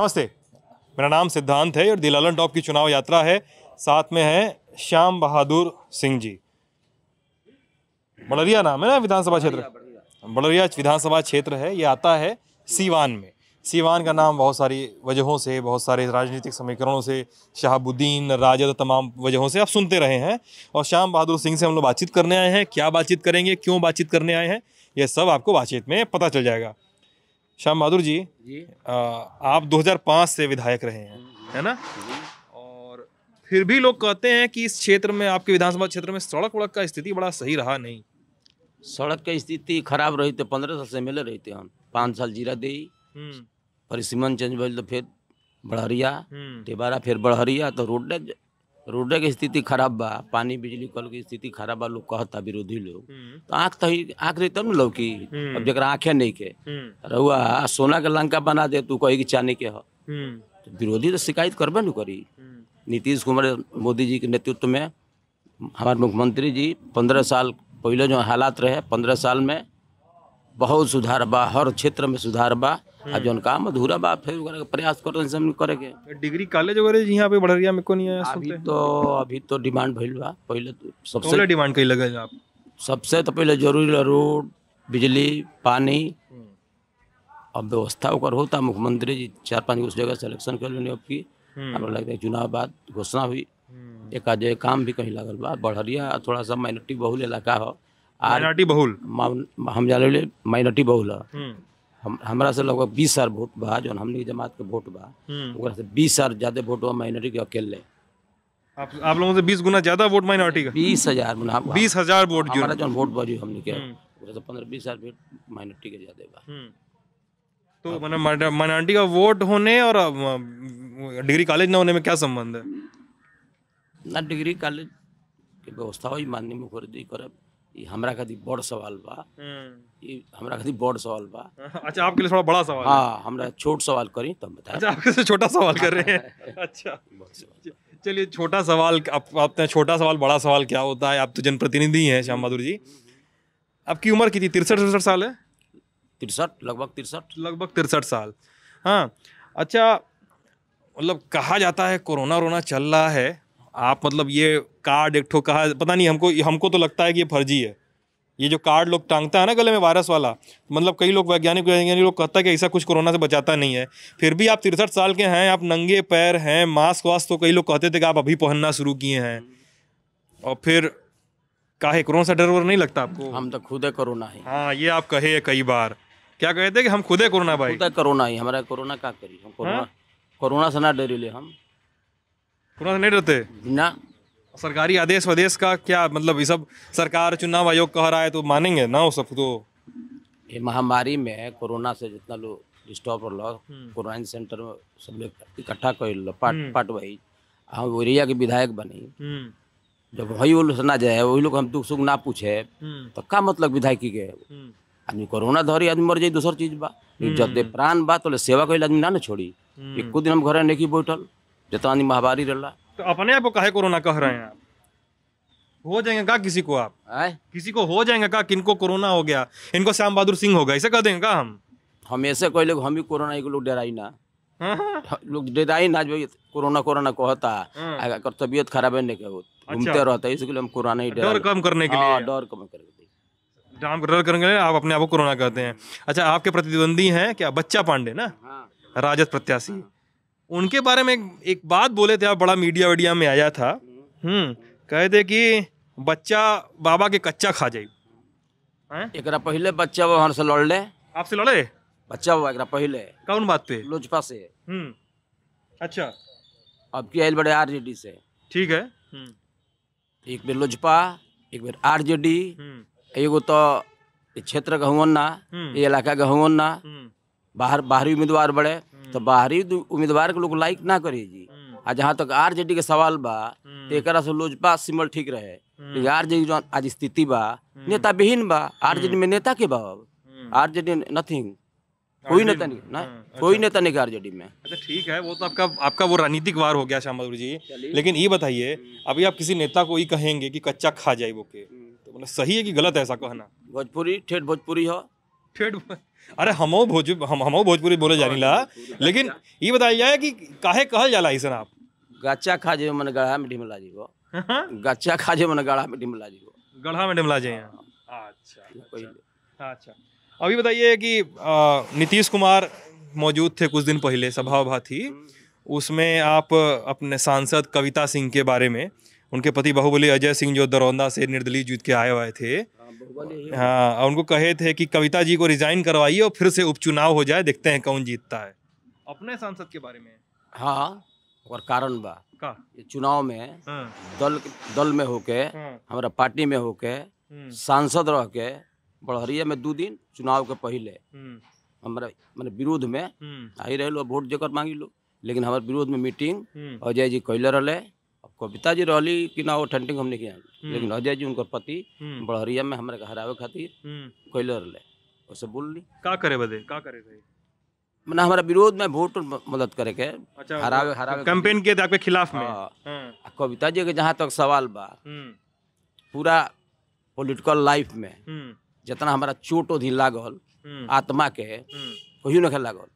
नमस्ते मेरा नाम सिद्धांत है और दिलालन टॉप की चुनाव यात्रा है साथ में है श्याम बहादुर सिंह जी बड़रिया नाम है ना विधानसभा क्षेत्र बड़रिया विधानसभा क्षेत्र है ये आता है सीवान में सीवान का नाम बहुत सारी वजहों से बहुत सारे राजनीतिक समीकरणों से शहाबुद्दीन राजद तमाम वजहों से आप सुनते रहे हैं और श्याम बहादुर सिंह से हम लोग बातचीत करने आए हैं क्या बातचीत करेंगे क्यों बातचीत करने आए हैं यह सब आपको बातचीत में पता चल जाएगा श्याम बहादुर जी, जी। आ, आप 2005 से विधायक रहे हैं है ना और फिर भी लोग कहते हैं कि इस क्षेत्र में आपके विधानसभा क्षेत्र में सड़क वड़क का स्थिति बड़ा सही रहा नहीं सड़क की स्थिति खराब रही थे तो पंद्रह साल से मिले रही थे हम पाँच साल जीरा दे हम्म। परिसीमन चेंज भेज तो फिर बढ़हरिया टेबारा हम्म। फिर बढ़हरिया तो रोड रोड के स्थिति खराब बा पानी बिजली कल के स्थिति खराब बा लोग कहता विरोधी लोग हम्म। तो आँख तो आँख रही तब न लौकी अब जरा आँखें नहीं के हम्म। रहुआ सोना के लंका बना दे तू कही चाने के हो हम्म। तो विरोधी तो शिकायत करबे न करी नीतीश कुमार मोदी जी के नेतृत्व में हमारे मुख्यमंत्री जी पंद्रह साल पहले जो हालात रहे पंद्रह साल में बहुत सुधार बा हर क्षेत्र में सुधार बा हम्म। अब जो काम अधूरा बात फिर प्रयास कर रहे हैं करेंगे डिग्री कॉलेज वगैरह यहाँ पे बढ़िया में को नहीं आया अभी तो अभी तो डिमांड भइल बा पहले तो सबसे डिमांड कई लगे आप सबसे तो पहले जरूरी रोड बिजली पानी हम्म। अब व्यवस्था होकर होता मुख्यमंत्री जी चार पाँच उस जगह सिलेक्शन कर लेने अब की अब हम्म। लगता है चुनाव बाद घोषणा हुई एक आज काम भी कहीं लगल बा बढ़रिया थोड़ा सा माइनॉरिटी बहुल इलाका हो माइनॉरिटी बहुल हम जान माइनॉरिटी बहुल है हम हमारा से लगभग बीस साल वोट बा जो हमने जमात के वोट बा हम्म। से बीस साल ज्यादा वोट बा माइनॉरिटी के अकेले आप आप लोगों से बीस गुना ज्यादा वोट माइनॉरिटी का बीस हजार बीस हजार वोट जो हमारा जो वोट बा जो हमने के हम्म। पंद्रह बीस हजार वोट माइनॉरिटी के ज्यादा बा हम्म। तो मतलब माइनॉरिटी का वोट होने और डिग्री कॉलेज ना होने में क्या संबंध है ना डिग्री कॉलेज की व्यवस्था हो माननीय मुखर्जी करे हमरा खातिर बड़ सवाल बा हम्म। हमरा खातिर बड़ सवाल बा अच्छा आपके लिए थोड़ा बड़ा सवाल हाँ हमरा छोट सवाल करी तब बताए अच्छा आपके से छोटा सवाल कर रहे हैं अच्छा चलिए छोटा सवाल आप आपने छोटा सवाल बड़ा सवाल क्या होता है आप तो जनप्रतिनिधि हैं श्याम बहादुर जी आपकी उम्र कितनी तिरसठ तिरसठ साल है तिरसठ लगभग तिरसठ लगभग तिरसठ साल हाँ अच्छा मतलब कहा जाता है कोरोना रोना चल रहा है आप मतलब ये कार्ड एक ठो कहा पता नहीं हमको हमको तो लगता है कि ये फर्जी है ये जो कार्ड लोग टांगता है ना गले में वायरस वाला मतलब कई लोग वैज्ञानिक वैज्ञानिक लोग कहता है कि ऐसा कुछ कोरोना से बचाता नहीं है फिर भी आप तिरसठ साल के हैं आप नंगे पैर हैं मास्क वास्क तो कई लोग कहते थे कि आप अभी पहनना शुरू किए हैं और फिर है कोरोना से डर वर नहीं लगता आपको हम तो खुद है कोरोना है हाँ ये आप कहे कई बार क्या कहते कि हम खुद है कोरोना भाई खुद है कोरोना ही हमारा कोरोना का करिए हम हाँ? कोरोना कोरोना से ना डरे हम कोरोना नहीं डरते ना सरकारी आदेश वदेश का क्या मतलब ये सब सरकार चुनाव आयोग कह रहा है तो मानेंगे ना वो सब तो ये महामारी में कोरोना से जितना लोग डिस्टर्ब हो हम्म। क्वारंटाइन सेंटर में सब लोग इकट्ठा कर लो पार्ट हम्म। पार्ट वही हम हाँ, एरिया के विधायक बनी हम्म। जब वही वो लोग ना जाए वही लोग हम दुख सुख ना पूछे तो का मतलब विधायक के आदमी कोरोना धरी आदमी मर जाए दूसर चीज बा इज्जत प्राण बा तो सेवा कर आदमी ना ना छोड़ी एक दिन हम घर नहीं बैठल जतानी महावारी रल तो अपने आप को कहे कोरोना कह रहे हैं आप हो जाएंगे का किसी को आप आए? किसी को हो जाएंगे का किनको कोरोना हो गया इनको श्याम बहादुर सिंह होगा ऐसे कह देंगे का हम हम ऐसे कह लोग हम ही कोरोना एक लोग डराई ना हाँ, हाँ। लोग डराई ना जो कोरोना कोरोना कहता हाँ। अगर तबीयत खराब है नहीं अच्छा। घूमते अच्छा। रहता है इसके लिए हम कोरोना ही डर कम करने के लिए डर कम करके डाम डर करेंगे आप अपने आप को कोरोना कहते हैं अच्छा आपके प्रतिद्वंदी हैं क्या बच्चा पांडे ना राजद प्रत्याशी उनके बारे में एक बात बोले थे बड़ा मीडिया वीडिया में आया था हम्म कहे थे कि बच्चा बाबा के कच्चा खा जाए एक पहले बच्चा वो से लड़ ले आपसे लड़े बच्चा हुआ एक पहले कौन बात पे लोजपा से हम्म अच्छा अब की आये बड़े आरजेडी से ठीक है हम्म। एक बेर लोजपा एक बेर आरजेडी हम्म। एगो तो क्षेत्र का हुआ ना ये हम्म। इलाका का हुआ ना बाहर बाहरी उम्मीदवार बड़े तो बाहरी उम्मीदवार के लोग लाइक ना करे जी हम्म। आ जहाँ तक डी के सवाल बा हम्म। तो एक लोजपा सिमल ठीक रहे हम्म। आरजेडी जो आज स्थिति बा नेता विहीन बा डी में नेता के बा डी नथिंग कोई नेता नहीं ना अच्छा। कोई नेता नहीं डी में अच्छा ठीक है वो तो आपका आपका वो रणनीतिक वार हो गया श्याम जी लेकिन ये बताइए अभी आप किसी नेता को ही कहेंगे कि कच्चा खा जाए वो के तो मतलब सही है कि गलत है ऐसा कहना भोजपुरी ठेठ भोजपुरी हो ठेठ अरे हमो भोज हम हमो भोजपुरी बोले जानी ला लेकिन ये बताया जाए कि काहे कहल जाला ऐसा आप गच्चा खा जे मन गढ़ा में ढिमला जी को गच्चा खा जे मन गढ़ा में ढिमला जी को गढ़ा में ढिमला जी अच्छा अच्छा अभी अच्छा। बताइए कि नीतीश कुमार मौजूद थे कुछ दिन पहले सभा थी हम्म। उसमें आप अपने सांसद कविता सिंह के बारे में उनके पति बाहुबली अजय सिंह जो दरौंदा से निर्दलीय जीत के आए हुए थे हाँ और उनको कहे थे कि कविता जी को रिजाइन करवाइए और फिर से उपचुनाव हो जाए देखते हैं कौन जीतता है अपने सांसद के बारे में हाँ और कारण बा का चुनाव में हाँ। दल दल में होके हाँ। हमारा पार्टी में होके हम्म। सांसद रह के बढ़िया में दो दिन चुनाव के पहले हम्म। हमारा मैंने विरोध में हम्म। आई रहे वोट जगह मांगी लो लेकिन हमारे विरोध में मीटिंग अजय जी कैले रहें अब कविता जी रही कि ना वो ठंडिंग हमने किया हम्म। लेकिन अजय जी उनका पति हम्म। बड़हरिया में हमारे हरावे खातिर हम्म। कैले रहे वैसे बोल ली का करे बदे का करे रहे मतलब हमारा विरोध में वोट मदद करे के अच्छा हरावे हरावे तो कैंपेन के थे आपके खिलाफ में हाँ। हाँ। कविता जी के जहाँ तक सवाल बा पूरा पॉलिटिकल लाइफ में जितना हमारा चोट ओधी लागल आत्मा के कहियो ना लागल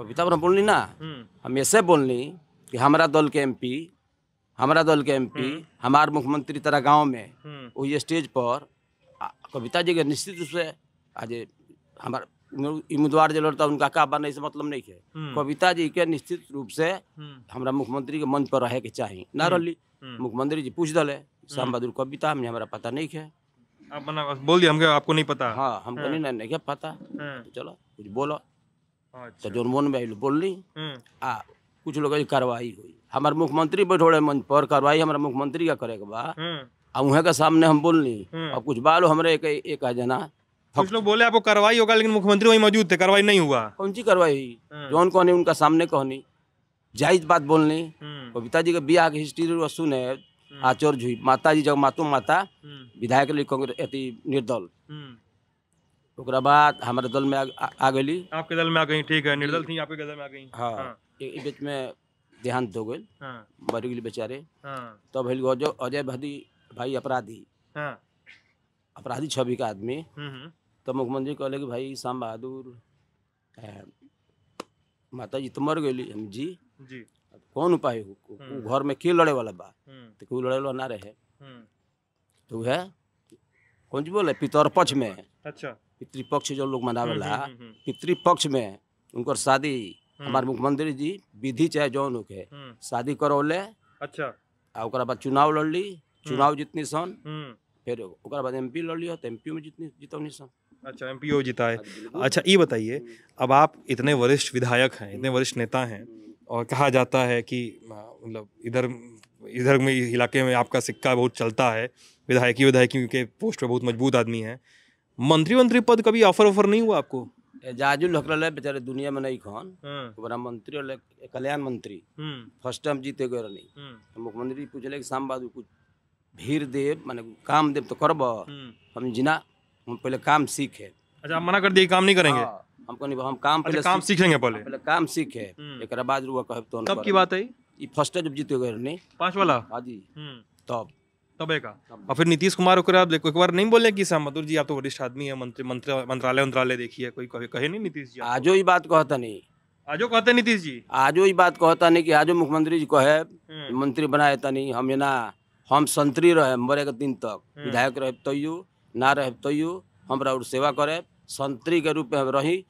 कविता पर हम बोलनी ना हम ऐसे बोलनी कि हमारा दल के एमपी हमारा दल के एमपी हम्म। हमार मुख्यमंत्री तरह गांव में वही हम्म। स्टेज पर कविता जी के निश्चित रूप से आज हमारे उम्मीदवार जो लड़ता उनका का बने से मतलब नहीं है हम्म। कविता जी के निश्चित रूप से हमारा मुख्यमंत्री के मंच पर रहे के चाहिए ना रही मुख्यमंत्री जी पूछ दल श्याम बहादुर कविता हमें हमारा पता नहीं है आप मना बोल दिया हमको आपको नहीं पता हाँ हमको नहीं ना हाँ। नहीं पता हाँ। तो चलो कुछ बोलो अच्छा। तो जो मन में बोल ली आ कुछ लोग कार्रवाई हुई हमारे मुख्यमंत्री बैठोड़े मंच पर कार्रवाई हमारे मुख्यमंत्री का करे के बा अब हम्म। उहे के सामने हम बोलनी हम्म। अब कुछ बालो हमारे एक एक आ जाना कुछ लोग बोले आपको कार्रवाई होगा लेकिन मुख्यमंत्री वही मौजूद थे कार्रवाई नहीं हुआ कौन सी कार्रवाई जोन हम्म। जौन कहनी उनका सामने कहनी जायज बात बोलनी कविता जी के बिया के हिस्ट्री सुने आचोर झुई माता जी जब मातु माता विधायक लिए कांग्रेस अति निर्दल ओकरा बाद हमारे दल में आ, आ, आ गई आपके दल में आ गई ठीक है निर्दल थी आपके दल में आ गई हाँ, हाँ। बीच में देहांत हो गए हाँ। मर गए बेचारे हाँ। तो भैल जो अजय भदी भाई अपराधी हाँ। अपराधी छवि का आदमी हम्म, हम्म। तो मुख्यमंत्री कहले कि भाई श्याम बहादुर माता जी तो मर गए हम जी कौन उपाय हम्म। घर में के लड़े वाला बा तो कोई लड़े वाला ना रहे तो वह कौन जी बोले पितरपक्ष में अच्छा पितृपक्ष जो लोग मनावेला पितृपक्ष में उनकर शादी हमारे हम्म। मुख्यमंत्री जी विधि चाहे जौन होके हम्म। शादी ले अच्छा बाद चुनाव ली हम्म। चुनाव जितनी सन फिर बाद एमपी लड़ली तो एम में जितनी जितौनी सन अच्छा एम पी जीता है अच्छा ये बताइए अब आप इतने वरिष्ठ विधायक हैं इतने वरिष्ठ नेता हैं और कहा जाता है कि मतलब इधर इधर में इलाके में आपका सिक्का बहुत चलता है विधायकी विधायकी के पोस्ट पर बहुत मजबूत आदमी है मंत्री मंत्री पद कभी ऑफर ऑफर नहीं हुआ आपको एजाजुल हकल बेचारे दुनिया में नहीं खन हाँ। ओकरा मंत्री होले कल्याण मंत्री हम्म। फर्स्ट टाइम जीते गए रही हम्म। तो मुख्यमंत्री पूछले कि शाम बाद कुछ भीड़ दे माने काम देव तो करब हम्म। हम जिना हम पहले काम सीखे अच्छा आप मना कर दिए काम नहीं करेंगे हाँ, हम कहीं हम काम अच्छा, पहले काम सीखेंगे पहले पहले काम सीखे एक बाद रुआ कहब तो कब की बात है ये फर्स्ट जब जीते गए रही पांच वाला हाँ जी तब तबे का और फिर नीतीश कुमार होकर आप देखो एक बार नहीं बोले कि मधुर जी आप तो वरिष्ठ आदमी है मंत्री मंत्र मंत्रालय मंत्रालय देखिए कोई कहे कहे नहीं नीतीश जी आजो ये बात कहता नहीं आजो कहते नीतीश जी आजो ये बात कहता नहीं कि आजो मुख्यमंत्री जी कहे हम्म। मंत्री बनाए तो नहीं हम ये ना हम संतरी रहे मरे के दिन तक हम्म। विधायक रहे तैयो ना रहे तैयो तो हमारा और सेवा करे संतरी के रूप में रही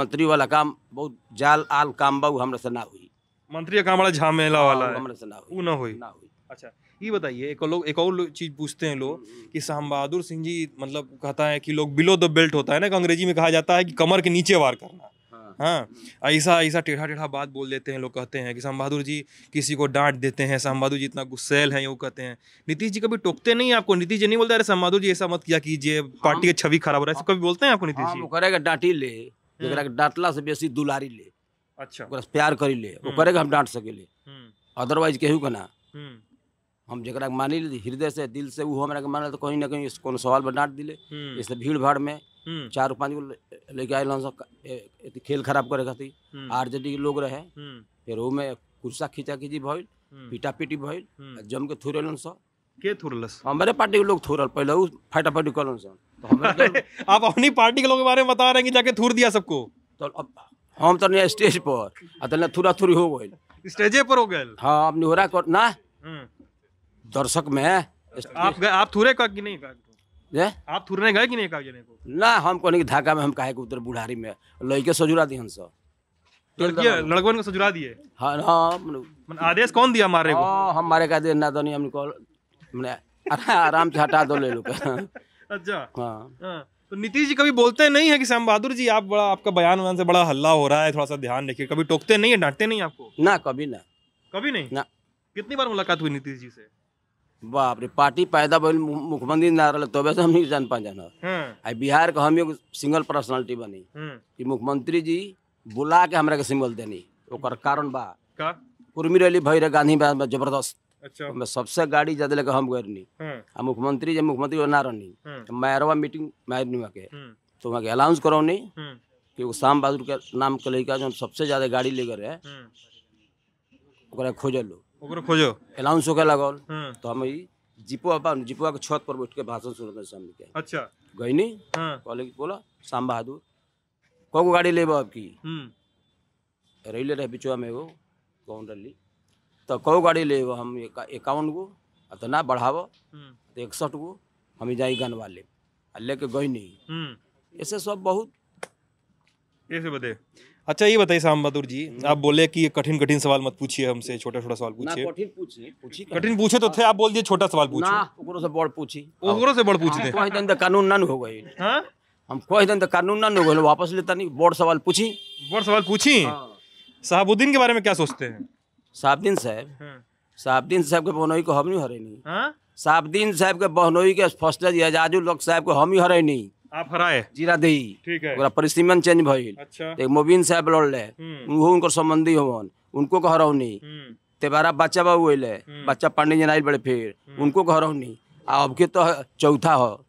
मंत्री वाला काम बहुत जाल आल काम बाबू हमरा से ना हुई मंत्री का काम वाला झामेला हाँ, वाला हमरा से ना हुई ना हुई अच्छा ये बताइए एक लोग एक और चीज़ पूछते हैं लोग हम्म, हम्म। कि शाम बहादुर सिंह जी मतलब कहता है कि लोग बिलो द बेल्ट होता है ना कि अंग्रेजी में कहा जाता है कि कमर के नीचे वार करना हाँ, हाँ हम्म। ऐसा ऐसा टेढ़ा टेढ़ा बात बोल देते हैं लोग कहते हैं कि शाम बहादुर जी किसी को डांट देते हैं शाम बहादुर जी इतना गुस्सेल हैं वो कहते हैं नीतीश जी कभी टोकते नहीं आपको नीतीश जी नहीं बोलते अरे शाम बहादुर जी ऐसा मत किया कीजिए पार्टी की छवि खराब हो रहा है कभी बोलते हैं आपको नीतीश जी करेगा डांटी ले डांटला से बेसी दुलारी ले अच्छा प्यार करी ले वो करेगा हम डांट सके ले अदरवाइज केहू का ना हम जरा ली हृदय से दिल से वो हमरा मान तो कहीं ना कहीं इसको सवाल पर डांट दिले इसलिए भीड़ भाड़ में हम्म। चार पाँच गो लेके आए सब खेल खराब करे खाती आर जे के लोग रहे हम्म। फिर वो में कुर्सा खींचा खींची भइल हम्म। पीटा पीटी भइल जम के थुर सब के थुरलस हमारे पार्टी के लोग थुरल पहले उ फाटा फाटी कलन सब तो आप अपनी पार्टी के लोग बारे में बता रहे हैं कि जाके थुर दिया सबको तो अब हम तो नहीं स्टेज पर अतना थुरा थुरी हो गए स्टेजे पर हो गए हाँ अब निहोरा कर ना दर्शक में आप गए आप थूरे का कि नहीं का जे? आप थूरने गए कि नहीं का जने को ना हम को नहीं ढाका में हम काहे के उधर बुढ़ारी में लड़के सजुरा दी हम सब लड़कवन को सजुरा दिए हां हाँ, मन आदेश कौन दिया मारे को हम हाँ, मारे का दे ना तो नहीं हमने आराम से हटा दो ले लो अच्छा हां हाँ, तो नीतीश जी कभी बोलते नहीं है कि श्याम बहादुर जी आप बड़ा आपका बयान वयान से बड़ा हल्ला हो रहा है थोड़ा सा ध्यान रखिए कभी टोकते नहीं है डांटते नहीं आपको ना कभी ना कभी नहीं ना कितनी बार मुलाकात हुई नीतीश जी से बाप रे पार्टी पैदा भइल मुख्यमंत्री ना रहल तबे से हमनी जान पा जान आ बिहार के हम एक सिंगल पर्सनालिटी बनी कि हम्म। मुख्यमंत्री जी बुला के हमरा के सिंगल देनी ओकर कारण बा का कुर्मी रैली भई रहे गांधी में जबरदस्त अच्छा मैं सबसे गाड़ी ज्यादा लेके हम गरनी हम्म। आ मुख्यमंत्री जब मुख्यमंत्री ना रहनी हम्म। मैरवा मीटिंग मैर नहीं के तो वहाँ के अलाउंस करौनी कि वो शाम बहादुर के नाम के लड़का जो सबसे ज्यादा गाड़ी लेकर है ओकरा खोजल ओकरो खोजो अनाउंस होके लागल हाँ। तो हम ई जिपुआ बा जिपुआ के छत पर बैठ के भाषण सुन रहे सामने के अच्छा गईनी हाँ। कहले की बोला शाम बहादुर कगो गाड़ी लेब आपकी रैले रहे बिचवा में एगो कौन रही तो कौ गाड़ी लेब हम इक्यावन गो तो ना बढ़ाव हम्म। तो इकसठ गो हम जाई गनवा लेब आ लेके गई नहीं हम्म। ऐसे सब बहुत ऐसे बदे अच्छा ये बताइए श्याम बहादुर जी हम्म। आप बोले कि कठिन कठिन सवाल मत पूछिए हमसे छोटा छोटा सवाल पूछिए कठिन पूछिए कठिन पूछे तो थे आप बोल दिए छोटा सवाल पूछो ओकरो से बड़ पूछी ओकरो से बड़ हाँ, पूछ कोई दिन तो कानून नन हो गए हां हम कोई दिन तो कानून नन हो गई वापस लेता नहीं बड़ सवाल पूछी बड़ सवाल पूछी साहबुद्दीन हाँ। के बारे में क्या सोचते हैं साहबुद्दीन साहब साहबुद्दीन हाँ। साहब के बहनोई को हम नहीं हरेनी साहबुद्दीन साहब के बहनोई के फसलत आजाद लोग साहब को हम ही हरे नहीं आप हराए जीरा दे ठीक है परिसीमन चेंज भइल अच्छा एक मोबिन साहब लड़ले हम्म। उनको उनकर संबंधी होवन उनको कहरौनी हम्म। तेबारा बच्चा बाबू अले हम्म। बच्चा पंडित जी नाइल बड़े फिर उनको कहरौनी आ अब के तो चौथा हो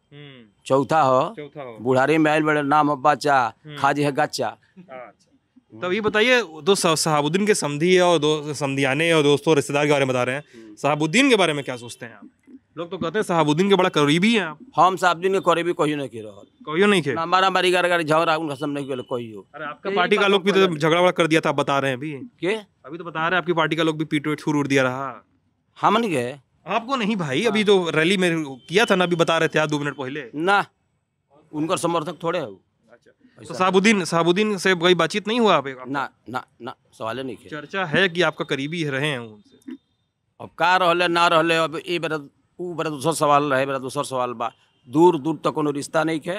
चौथा हो बुढ़ारी में आयल बड़े नाम हो बच्चा खाजी है गच्चा अच्छा। तो ये बताइए दो सहाबुद्दीन के है और दो समझियाने और दोस्तों रिश्तेदार के बारे में बता रहे हैं सहाबुद्दीन के बारे में क्या सोचते हैं आप लोग तो कहते हैं शहाबुद्दीन के बड़ा करीबी हैं आप हम शहाबुद्दीन के करीबी कोई नहीं के रहल कहियो नहीं के हमारा हमारी गाड़ी गाड़ी झगड़ा उनका सामने के हो अरे आपका पार्टी का लोग भी तो झगड़ा वगड़ा कर दिया था बता रहे हैं अभी के अभी तो बता रहे हैं आपकी पार्टी का लोग भी पीटो छूर उड़ दिया रहा हम नहीं गए आपको नहीं भाई हाँ। अभी जो तो रैली में किया था ना अभी बता रहे थे आप दो मिनट पहले ना उनका समर्थक थोड़े है अच्छा। तो साबुद्दीन साबुद्दीन से कोई बातचीत नहीं हुआ आप ना ना ना सवाल नहीं चर्चा है कि आपका करीबी रहे हैं उनसे अब का रहे ना रहे अब ये बता उ बड़ा दूसर सवाल रहे बड़ा दूसर सवाल बा दूर दूर तक कोनो रिश्ता नहीं है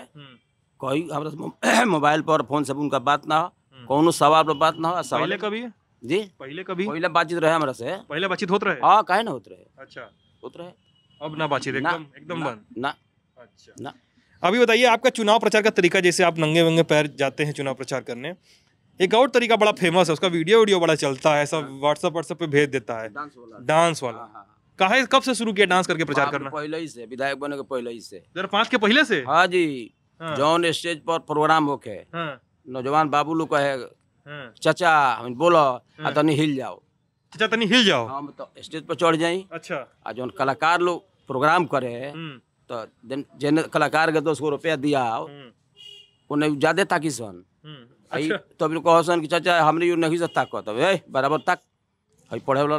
कोई हमारा मोबाइल पर फोन से उनका बात ना हम्म। कोनो सवाल पर बात ना हो सवाल कभी जी पहले कभी पहले बातचीत रहे हमारा से पहले बातचीत होत रहे हाँ काहे ना होत रहे अच्छा होत रहे अब ना बातचीत एकदम एकदम बंद ना अच्छा ना अभी बताइए आपका चुनाव प्रचार का तरीका जैसे आप नंगे वंगे पैर जाते हैं चुनाव प्रचार करने एक और तरीका बड़ा फेमस है उसका वीडियो वीडियो बड़ा चलता है सब व्हाट्सएप व्हाट्सएप पे भेज देता है डांस वाला डांस वाला हाँ, हाँ, हाँ। कहा कब से शुरू किया डांस करके प्रचार करना पहले ही से विधायक बने के पहले ही से पांच के पहले से हाँ जी हाँ। जॉन स्टेज पर प्रोग्राम होके हाँ। नौजवान बाबू लोग कहे हाँ। चाचा हम बोलो हाँ। तनी हिल जाओ चाचा तनी हिल जाओ हम तो स्टेज पर चढ़ जाई अच्छा जो कलाकार लोग प्रोग्राम करे हम्म। तो जिन कलाकार के दस गो रुपया दिया हम्म। उन्हें ज्यादा ताकि सन हम्म। अच्छा। तो कहो सन कि चाचा हमने यू नहीं से ताकत बराबर ताक हई पढ़े वाला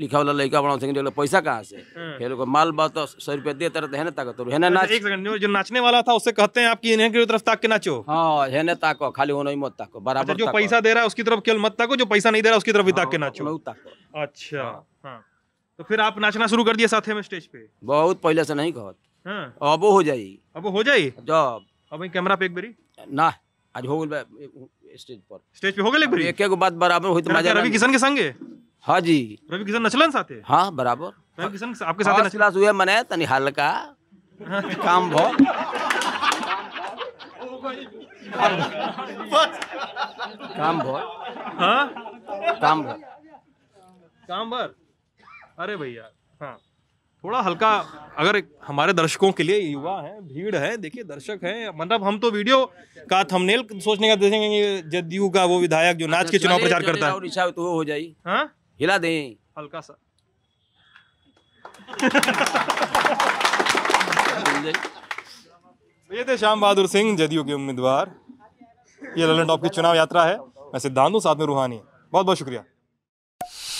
लिखा वाला लड़का बना सकेंगे पैसा कहाँ से हाँ। फिर माल बात तो सौ रुपया देते रहते तो है ना ताकत है ना अच्छा, नाच एक सेकंड जो नाचने वाला था उससे कहते हैं आपकी इन्हें की तरफ ताक के नाचो हाँ है ना ताको खाली होना ही मत ताको बराबर अच्छा, जो पैसा दे रहा है उसकी तरफ केवल मत ताको जो पैसा नहीं दे रहा उसकी तरफ भी ताक के हाँ, नाचो ताको अच्छा हाँ। तो फिर आप नाचना शुरू कर दिया साथ में स्टेज पे बहुत पहले से नहीं कहत अब हो जाये अब हो जाये जब अब कैमरा पे एक बारी ना आज हो गए स्टेज पर स्टेज पे हो गए एक बात बराबर हुई तो मजा रवि किशन के संगे हाँ जी रवि किशन नचलन साथ है हाँ बराबर रवि किशन आपके साथ नचला हुए मने तनी तो हल्का काम भो काम भो हाँ काम भर काम भर अरे भैया हाँ थोड़ा हल्का अगर हमारे दर्शकों के लिए युवा है भीड़ है देखिए दर्शक है मतलब हम तो वीडियो का थंबनेल सोचने का देखेंगे जदयू का वो विधायक जो नाच के अच्छा, चुनाव प्रचार करता है तो हो जाए हाँ हिला दें हल्का सा ये थे श्याम बहादुर सिंह जदयू के उम्मीदवार ये ललन टॉप की चुनाव यात्रा है मैं सिद्धांत हूँ साथ में रूहानी बहुत बहुत शुक्रिया